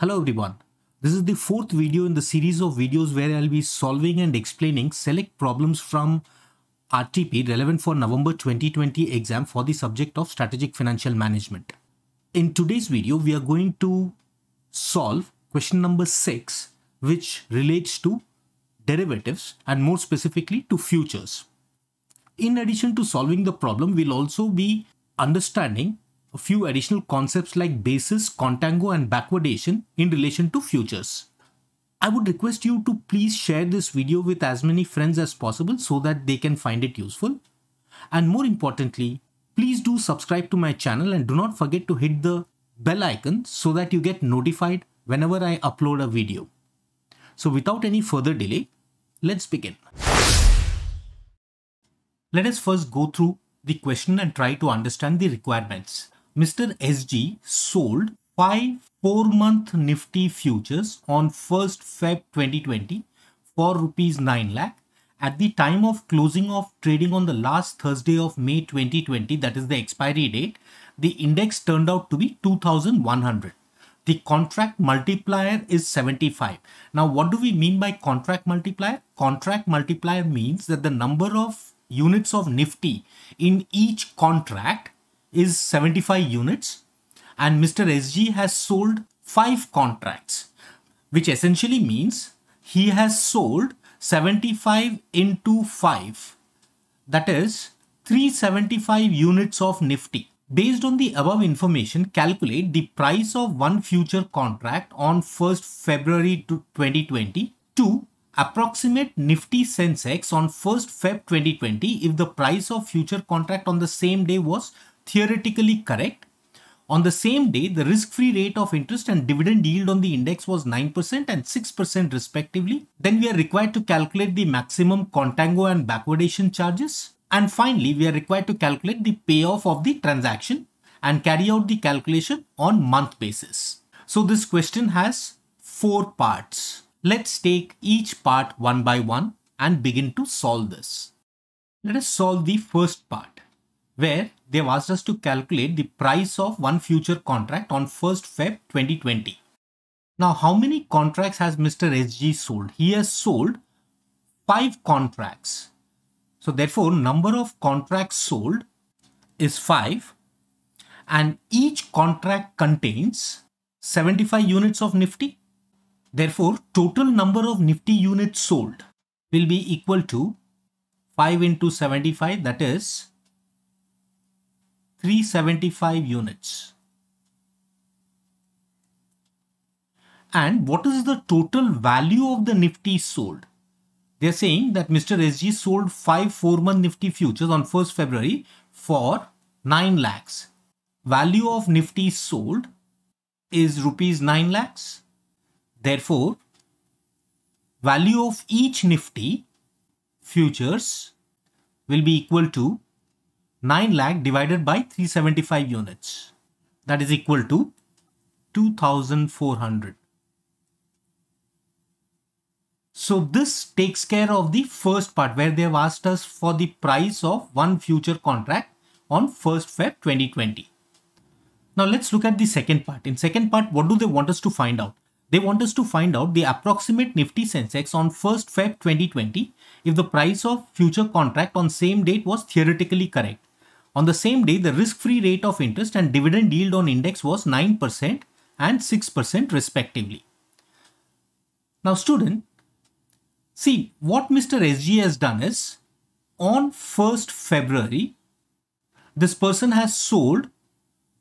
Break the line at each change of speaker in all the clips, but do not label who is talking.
Hello everyone. This is the fourth video in the series of videos where I'll be solving and explaining select problems from RTP relevant for November 2020 exam for the subject of strategic financial management. In today's video, we are going to solve question number six, which relates to derivatives and more specifically to futures. In addition to solving the problem, we'll also be understanding a few additional concepts like basis, contango and backwardation in relation to futures. I would request you to please share this video with as many friends as possible so that they can find it useful. And more importantly, please do subscribe to my channel and do not forget to hit the bell icon so that you get notified whenever I upload a video. So without any further delay, let's begin. Let us first go through the question and try to understand the requirements. Mr. SG sold five four month Nifty futures on 1st Feb 2020 for rupees 9 lakh at the time of closing of trading on the last Thursday of May 2020, that is the expiry date, the index turned out to be 2100. The contract multiplier is 75. Now, what do we mean by contract multiplier? Contract multiplier means that the number of units of Nifty in each contract is 75 units and Mr. SG has sold 5 contracts, which essentially means he has sold 75 into 5, that is 375 units of Nifty. Based on the above information, calculate the price of one future contract on 1st February 2020 to approximate Nifty Sensex on 1st Feb 2020 if the price of future contract on the same day was theoretically correct. On the same day, the risk-free rate of interest and dividend yield on the index was 9% and 6% respectively. Then we are required to calculate the maximum contango and backwardation charges. And finally, we are required to calculate the payoff of the transaction and carry out the calculation on month basis. So this question has four parts. Let's take each part one by one and begin to solve this. Let us solve the first part where they've asked us to calculate the price of one future contract on 1st Feb 2020. Now, how many contracts has Mr. SG sold? He has sold five contracts. So therefore, number of contracts sold is five and each contract contains 75 units of Nifty. Therefore, total number of Nifty units sold will be equal to 5 into 75 that is 375 units. And what is the total value of the Nifty sold? They're saying that Mr. SG sold five four-month Nifty futures on 1st February for 9 lakhs. Value of Nifty sold is rupees 9 lakhs. Therefore, value of each Nifty futures will be equal to 9 lakh divided by 375 units. That is equal to 2400. So this takes care of the first part where they have asked us for the price of one future contract on 1st Feb 2020. Now let's look at the second part. In second part, what do they want us to find out? They want us to find out the approximate Nifty Sensex on 1st Feb 2020 if the price of future contract on same date was theoretically correct. On the same day, the risk-free rate of interest and dividend yield on index was 9% and 6% respectively. Now student, see what Mr. SG has done is on 1st February, this person has sold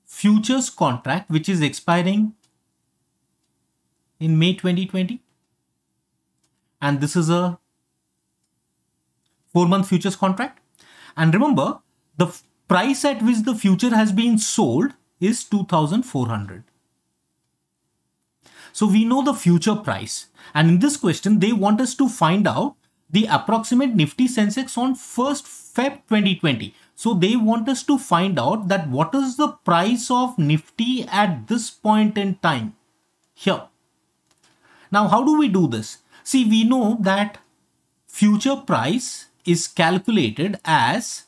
futures contract which is expiring in May 2020 and this is a 4 month futures contract and remember the price at which the future has been sold is 2400. So we know the future price and in this question they want us to find out the approximate Nifty Sensex on 1st Feb 2020. So they want us to find out that what is the price of Nifty at this point in time here. Now how do we do this? See we know that future price is calculated as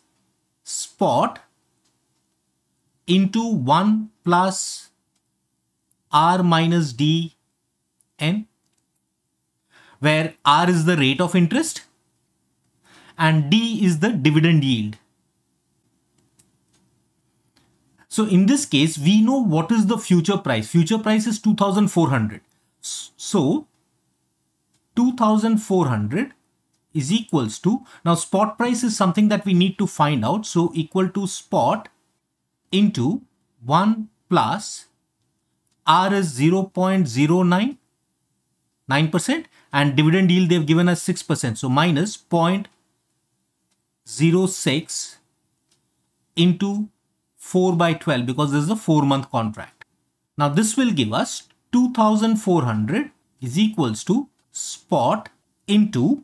spot into 1 plus r minus d n where r is the rate of interest and d is the dividend yield. So in this case, we know what is the future price. Future price is 2400. So 2400 is equals to, now spot price is something that we need to find out. So equal to spot into 1 plus R is 0.09, 9% and dividend yield they've given us 6%. So minus 0.06 into 4 by 12 because this is a 4 month contract. Now this will give us 2400 is equals to spot into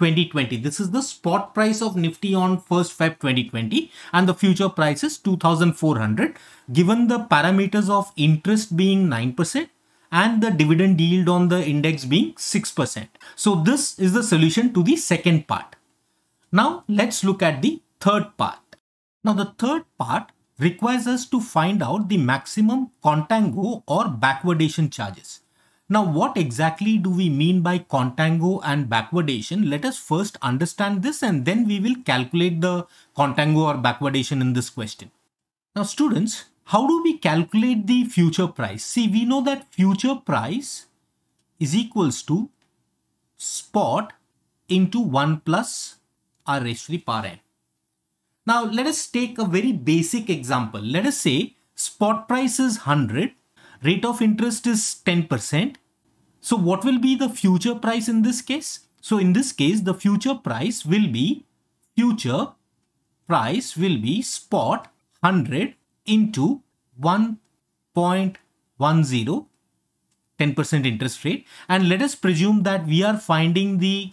2020. This is the spot price of Nifty on 1st Feb 2020 and the future price is 2400 given the parameters of interest being 9% and the dividend yield on the index being 6%. So this is the solution to the second part. Now let's look at the third part. Now the third part requires us to find out the maximum contango or backwardation charges. Now, what exactly do we mean by contango and backwardation? Let us first understand this and then we will calculate the contango or backwardation in this question. Now, students, how do we calculate the future price? See, we know that future price is equals to spot into 1 plus r raised to the power n. Now, let us take a very basic example. Let us say spot price is 100, rate of interest is 10%, so what will be the future price in this case? So in this case, the future price will be future price will be spot 100 into 1.10 10% interest rate. And let us presume that we are finding the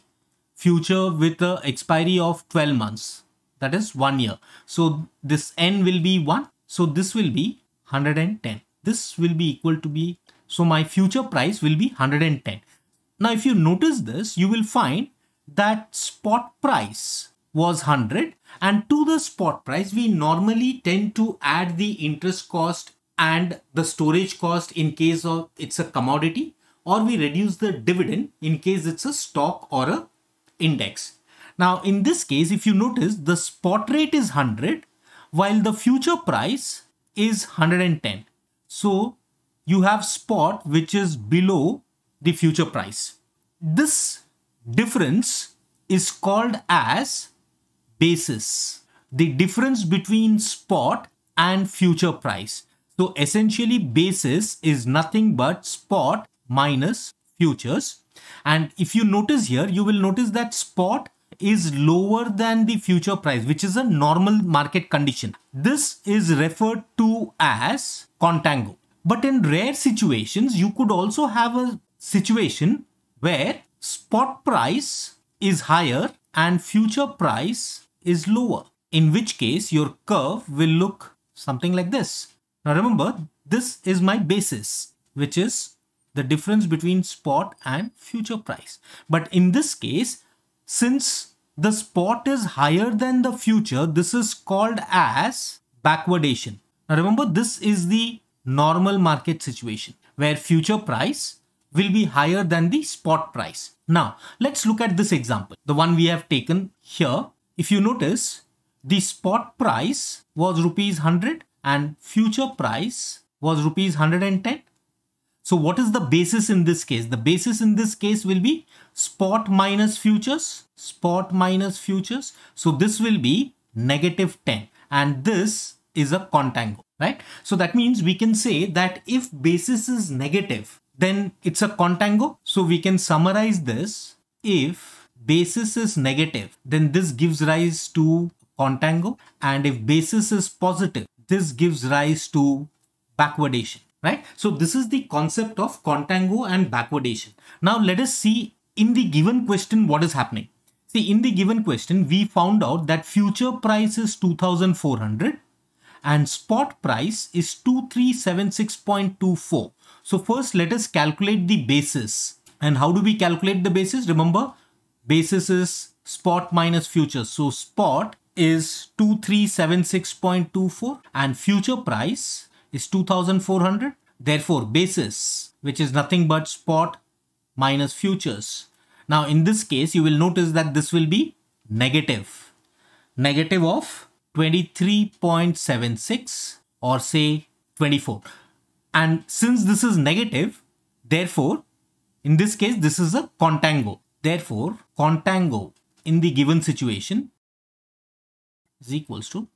future with the expiry of 12 months. That is one year. So this n will be one. So this will be 110. This will be equal to be so my future price will be 110. Now, if you notice this, you will find that spot price was 100 and to the spot price, we normally tend to add the interest cost and the storage cost in case of it's a commodity or we reduce the dividend in case it's a stock or a index. Now, in this case, if you notice the spot rate is 100 while the future price is 110. So you have spot which is below the future price. This difference is called as basis. The difference between spot and future price. So essentially basis is nothing but spot minus futures. And if you notice here, you will notice that spot is lower than the future price, which is a normal market condition. This is referred to as contango. But in rare situations, you could also have a situation where spot price is higher and future price is lower, in which case your curve will look something like this. Now remember, this is my basis, which is the difference between spot and future price. But in this case, since the spot is higher than the future, this is called as backwardation. Now remember, this is the normal market situation where future price will be higher than the spot price. Now, let's look at this example, the one we have taken here. If you notice, the spot price was rupees 100 and future price was rupees 110. So what is the basis in this case? The basis in this case will be spot minus futures, spot minus futures. So this will be negative 10 and this is a contango, right? So that means we can say that if basis is negative, then it's a contango. So we can summarize this. If basis is negative, then this gives rise to contango. And if basis is positive, this gives rise to backwardation, right? So this is the concept of contango and backwardation. Now let us see in the given question what is happening. See, in the given question, we found out that future price is 2400 and spot price is 2376.24. So first let us calculate the basis. And how do we calculate the basis? Remember, basis is spot minus future. So spot is 2376.24 and future price is 2400. Therefore basis, which is nothing but spot minus futures. Now in this case, you will notice that this will be negative. Negative of 23.76 or say 24. And since this is negative, therefore, in this case, this is a contango. Therefore, contango in the given situation is equals to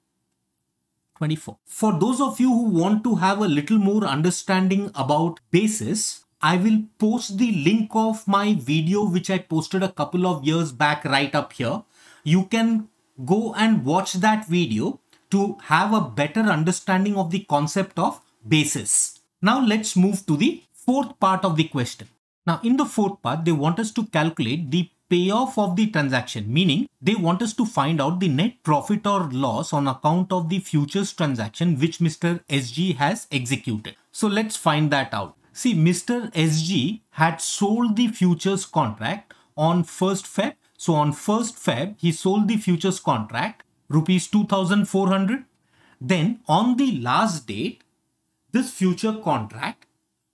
24. For those of you who want to have a little more understanding about basis, I will post the link of my video which I posted a couple of years back right up here. You can go and watch that video to have a better understanding of the concept of basis. Now let's move to the fourth part of the question. Now in the fourth part, they want us to calculate the payoff of the transaction, meaning they want us to find out the net profit or loss on account of the futures transaction which Mr. SG has executed. So let's find that out. See, Mr. SG had sold the futures contract on 1st Feb so on 1st Feb, he sold the futures contract, rupees 2400. Then on the last date, this future contract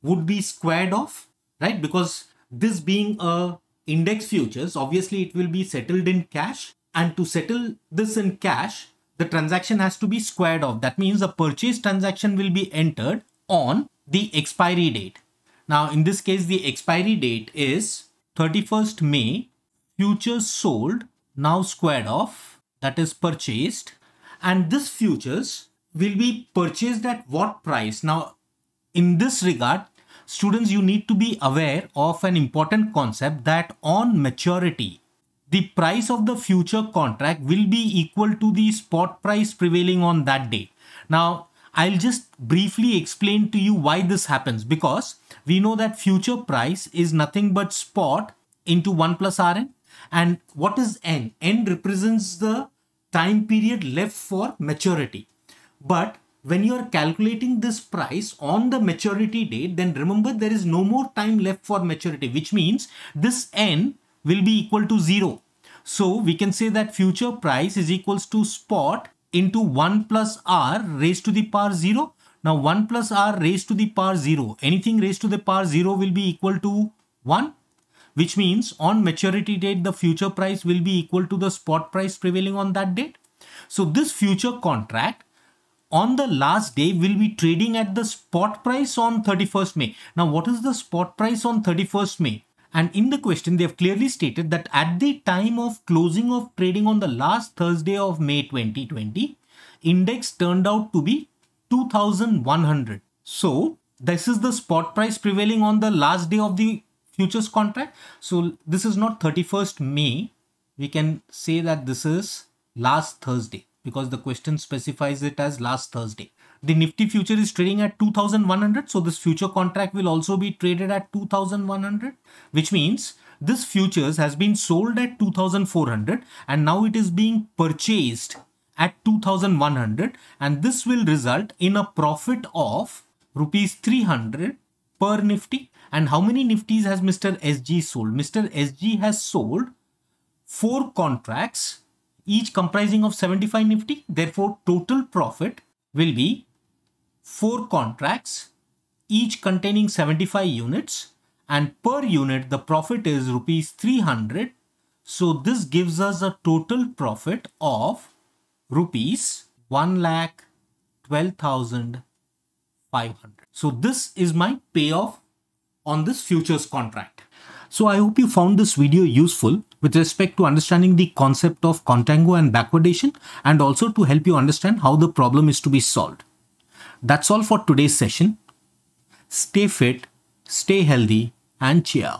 would be squared off, right? Because this being a index futures, obviously it will be settled in cash. And to settle this in cash, the transaction has to be squared off. That means a purchase transaction will be entered on the expiry date. Now, in this case, the expiry date is 31st May futures sold now squared off that is purchased and this futures will be purchased at what price now in this regard students you need to be aware of an important concept that on maturity the price of the future contract will be equal to the spot price prevailing on that day now I'll just briefly explain to you why this happens because we know that future price is nothing but spot into 1 plus Rn and what is N? N represents the time period left for maturity. But when you are calculating this price on the maturity date, then remember there is no more time left for maturity, which means this N will be equal to zero. So we can say that future price is equals to spot into 1 plus r raised to the power 0. Now 1 plus r raised to the power 0. Anything raised to the power 0 will be equal to 1 which means on maturity date, the future price will be equal to the spot price prevailing on that date. So this future contract on the last day will be trading at the spot price on 31st May. Now, what is the spot price on 31st May? And in the question, they have clearly stated that at the time of closing of trading on the last Thursday of May 2020, index turned out to be 2100. So this is the spot price prevailing on the last day of the futures contract. So this is not 31st May. We can say that this is last Thursday because the question specifies it as last Thursday. The Nifty future is trading at 2100. So this future contract will also be traded at 2100, which means this futures has been sold at 2400 and now it is being purchased at 2100 and this will result in a profit of rupees 300 per nifty and how many Nifty's has Mr. SG sold? Mr. SG has sold four contracts, each comprising of 75 Nifty. Therefore, total profit will be four contracts, each containing 75 units. And per unit, the profit is rupees 300. So this gives us a total profit of rupees 1 lakh 12,500. So this is my payoff on this futures contract. So I hope you found this video useful with respect to understanding the concept of contango and backwardation and also to help you understand how the problem is to be solved. That's all for today's session. Stay fit, stay healthy and cheer.